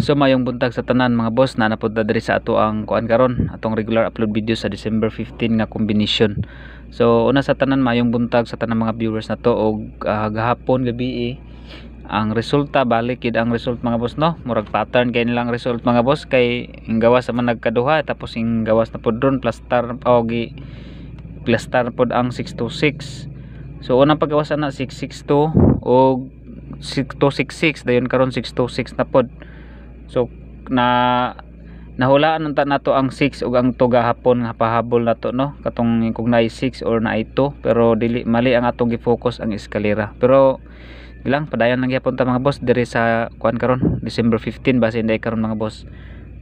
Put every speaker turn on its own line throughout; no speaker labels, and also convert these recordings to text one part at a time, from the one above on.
So mayong buntag sa tanan mga boss na napunta diri sa ato ang kuan karon atong regular upload video sa December 15 nga combination. So una sa tanan mayong buntag sa tanan mga viewers na to og uh, gahapon gabi eh, ang resulta balik gid ang result mga boss no murag pattern kay nilang result mga boss kay ing gawas man nagkaduha tapos ing gawas na pod drone plus star og oh, plus star pod ang 626 so unang paggawas na 662 og 6266 dayon karon 626 na pod so na nahulaan unta nato ang 6 ug ang 2 gahapon nga pahabol nato no katong kung naay 6 or naay 2 pero dili mali ang atong gi-focus ang eskalera pero ilang padayon lang gyapon ta mga boss diri sa kuan karon December 15 base inday karon mga boss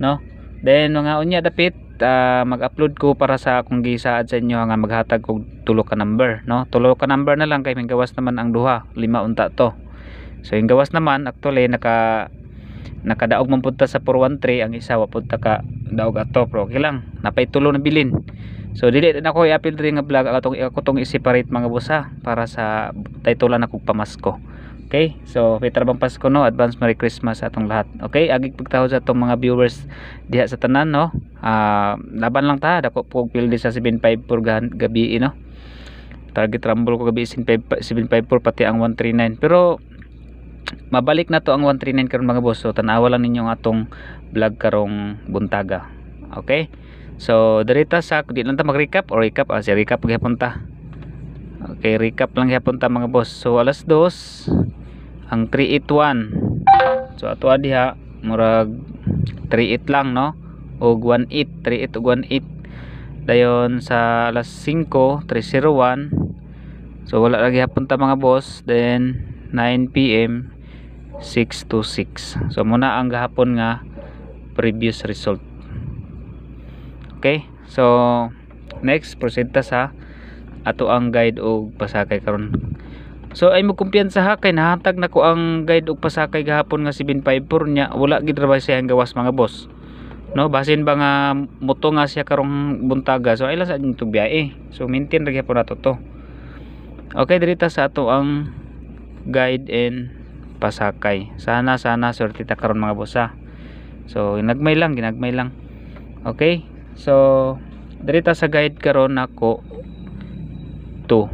no then mga unya dapit uh, mag-upload ko para sa akong gisaad sa inyo nga maghatag kog tulo ka number no tulo ka number na lang kay may gawas naman ang duha lima unta to so yung gawas naman actually naka nakadaog man punta sa 413 ang isa wa punta ka daog ato pro okay lang napay na bilin so dili na ko i-appeal diri nga vlog atong ako tong i-separate mga busa para sa title na kog pamasko okay so Peter bang Pasko no advance Merry Christmas atong lahat okay agig pagtaho sa atong mga viewers diha sa tanan no uh, laban lang ta dako po pildi sa 754 pur gabi eh, no target rumble ko gabi 754 pati ang 139 pero mabalik na to ang 139 karon mga boss so tanawa lang ninyo ang atong vlog karong buntaga okay so direta sa di lang ta mag recap or recap ah, si recap gihapon ta okay recap lang gihapon ta mga boss so alas 2 ang 381 so ato ah, diha murag 38 lang no o 18 38 o 18 dayon sa alas 5 301 so wala lagi hapon ta mga boss then 9 pm 626 so muna ang gahapon nga previous result okay so next proceed ta sa ato ang guide o pasakay karon so ay mo kumpiyansa ha kay nahatag na ko ang guide o pasakay gahapon nga 754 niya wala gid ra siya ang gawas mga boss no basin ba nga moto nga siya karong buntaga so ay lang sa adto biyahe eh. so maintain ra gyapon nato to okay diri sa ato ang guide and pasakay sana sana swerte ta karon mga boss so ginagmay lang ginagmay lang okay so diri sa guide karon nako 2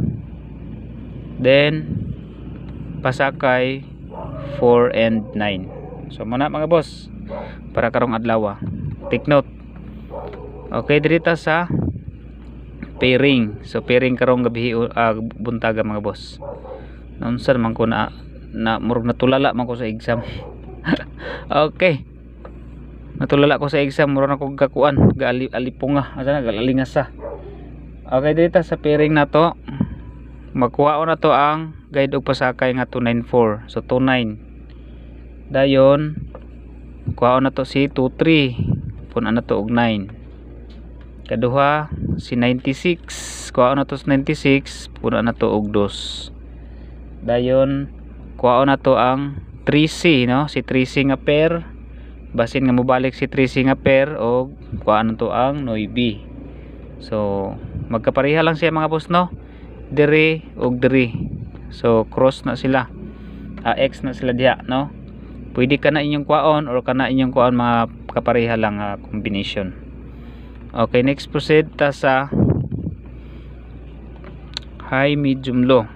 then pasakay 4 and 9 so muna mga boss para karong adlaw take note okay diri sa pairing so pairing karong gabi uh, ah, buntaga mga boss naunsan man ko na na murug natulala man ko sa exam okay natulala ko sa exam murag na ko gakuan gaali alipunga asa na sa. okay dito sa pairing nato. to magkuha na ang guide ug pasakay nga 294 so 29 dayon kuha nato si 23 pun na to og 9 kaduha si 96 kuha nato si 96 puna na to og 2 dayon kuhaon na to ang 3C no si 3C nga pair basin nga mobalik si 3C nga pair o kuhaan to ang 9B so magkapareha lang siya mga boss no diri og diri so cross na sila uh, x na sila diha no pwede ka na inyong kuhaan or kana inyong kuhaan mga kapareha lang uh, combination okay next proceed ta sa high medium low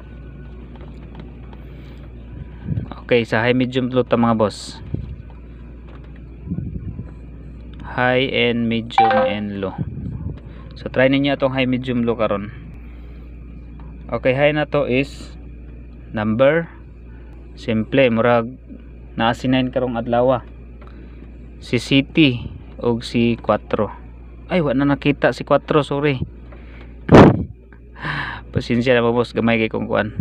Okay, sa high medium low ta mga boss. High and medium and low. So try ninyo atong high medium low karon. Okay, high na to is number simple murag na asinine karong adlaw ah. si City og si 4 ay wala na nakita si 4 sorry pasensya na po boss gamay kay kong kuan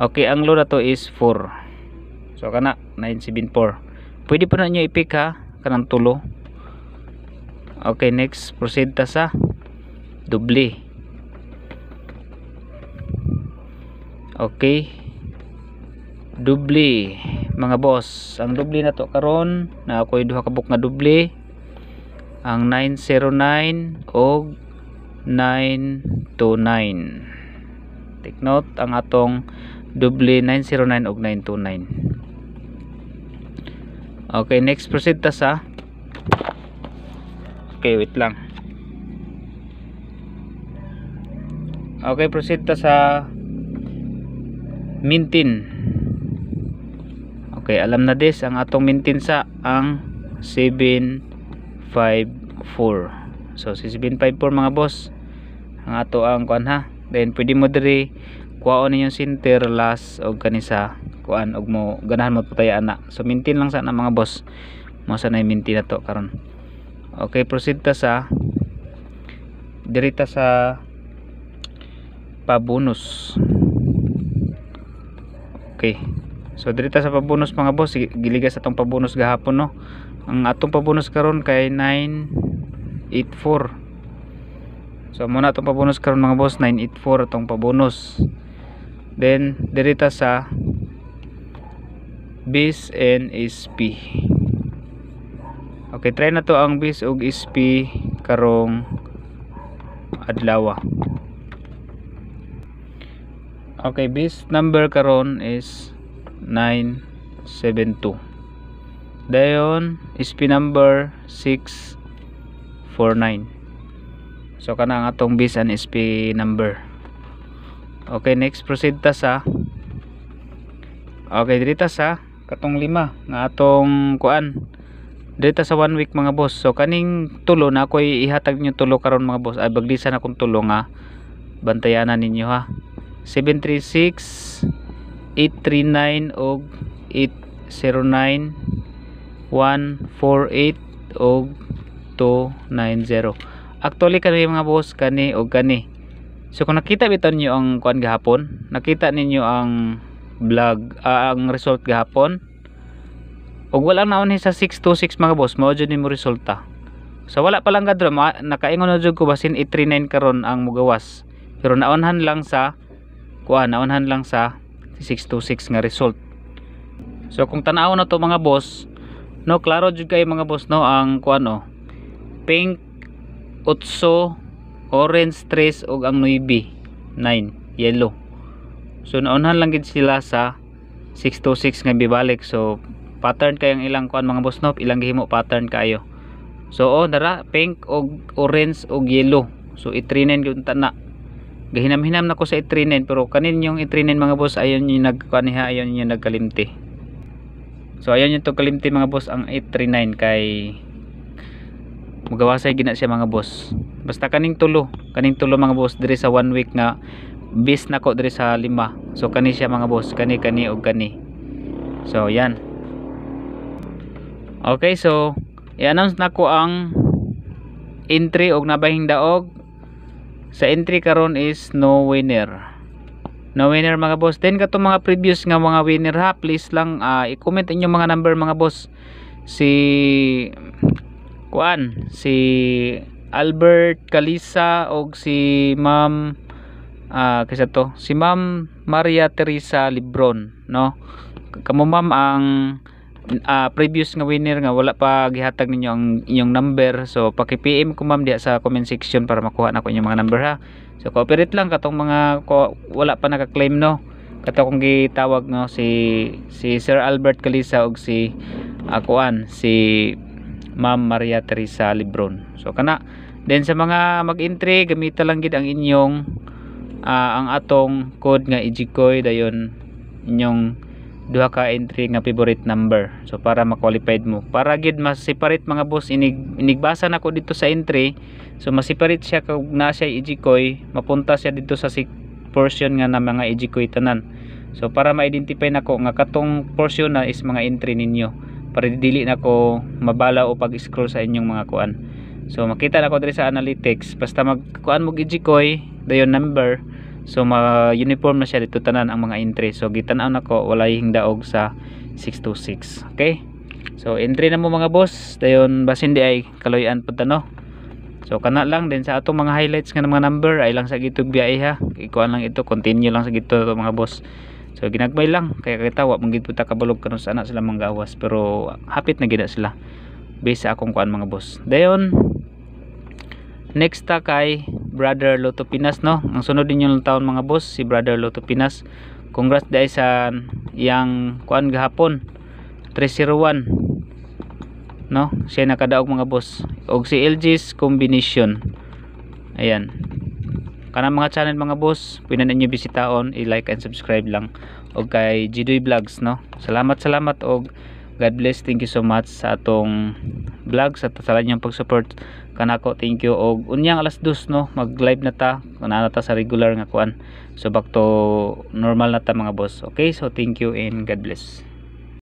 okay ang low na to is 4 so kana 974 pwede pa na niyo i-pick ha kanang tulo okay next proceed ta sa doble okay doble mga boss ang doble na to karon na ako'y duha kabuk nga doble ang 909 og 929 take note ang atong doble 909 og 929 okay next proceed ta sa okay wait lang okay proceed ta sa mintin okay alam na this ang atong mintin sa ang 754 so 754 mga boss ang ato ang kuan ha then pwede mo diri kuwaon ninyong center last og kanisa kuan og mo ganahan mo patayaan na so mintin lang sana mga boss mo sana maintain na karon okay proceed ta sa dirita sa pabonus okay so dirita sa pabonus mga boss giligas atong pabonus gahapon no ang atong pabonus karon kay 984 So muna tong pabonus karon mga boss 984 atong pabonus then dirita sa bis and sp okay try na to ang bis ug sp karong adlaw okay bis number karon is 972 dayon sp number 649 so kana ang atong bis and sp number okay next proceed ta sa okay dirita sa katong lima nga atong kuan dirita sa one week mga boss so kaning tulo na ako ihatag nyo tulo karon mga boss ay bagdisa baglisan akong tulo nga bantayanan ninyo ha 736 839 og 809 148 og 290 actually kani mga boss kani og kani So kung nakita bitaw niyo ang kuan gahapon, nakita ninyo ang vlog uh, ang result gahapon. Og wala naon sa 626 mga boss, mao jud nimo resulta. So wala pa lang kadro nakaingon na jud ko basin i39 karon ang mugawas. Pero naonhan lang sa kuan, naonhan lang sa 626 nga result. So kung tanaw na to mga boss, no klaro jud kay mga boss no ang kuan no. Oh, pink utso orange stress ug ang 9 9 yellow so naunhan lang gid sila sa 626 nga bibalik so pattern kay ang ilang kuan mga boss nop ilang gihimo pattern kayo so oh, dara pink og orange og yellow so itrinen gyud ta na gahinam-hinam na ko sa itrinen pero kanin yung itrinen mga boss ayon yung nagkaniha ayon yung nagkalimti so ayon yung to kalimti mga boss ang 839 kay mugawasay gina siya mga boss basta kaning tulo kaning tulo mga boss diri sa one week nga bis na ko diri sa lima so kani siya mga boss kani kani og kani so yan okay so i-announce na ko ang entry og nabahing daog sa entry karon is no winner no winner mga boss then kato mga previous nga mga winner ha please lang uh, i-comment inyo mga number mga boss si kuan si Albert Kalisa og si Ma'am uh, kaysa to si Ma'am Maria Teresa Libron no kamo ma'am ang uh, previous nga winner nga wala pa gihatag ninyo ang inyong number so paki-PM ko ma'am diha sa comment section para makuha nako inyong mga number ha so cooperate lang katong mga ko, wala pa naka-claim no kato kong gitawag no si si Sir Albert Kalisa og si akuan ah, uh, si Ma'am Maria Teresa Libron. So kana then sa mga mag-entry gamita lang gid ang inyong uh, ang atong code nga ijikoy dayon inyong duha ka entry nga favorite number so para ma-qualified mo para gid mas separate mga boss inig inigbasa nako dito sa entry so mas separate siya kag na siya ijikoy mapunta siya dito sa portion nga na mga ijikoy tanan so para ma-identify nako nga katong portion na is mga entry ninyo para dili na ko mabala o pag-scroll sa inyong mga kuan so makita na ko diri sa analytics basta magkuan mo gijikoy dayon number so ma uniform na siya dito tanan ang mga entry so gitan-aw nako walay hingdaog sa 626 okay so entry na mo mga boss dayon basin di ay kaloyan pud no So kana lang din sa atong mga highlights nga mga number ay lang sa gitog biyahe ha. Ikuan lang ito, continue lang sa gitog mga boss so ginagmay lang kaya kitawa manggid puta kabalog karon sa anak sila manggawas pero hapit na gina sila Base sa akong kuan mga boss dayon next ta kay brother Loto Pinas no ang sunod din yung taon mga boss si brother Loto Pinas congrats dai sa yang kuan gahapon 301 no siya nakadaog mga boss og si LG's combination ayan kana mga channel mga boss pwede ninyo bisitaon i-like and subscribe lang og kay Jidoy Vlogs no salamat salamat og God bless thank you so much sa atong vlog sa tasalan pag-support kanako thank you og unyang alas dos no mag live na ta kana na ta sa regular nga kuan so back to normal na ta mga boss okay so thank you and God bless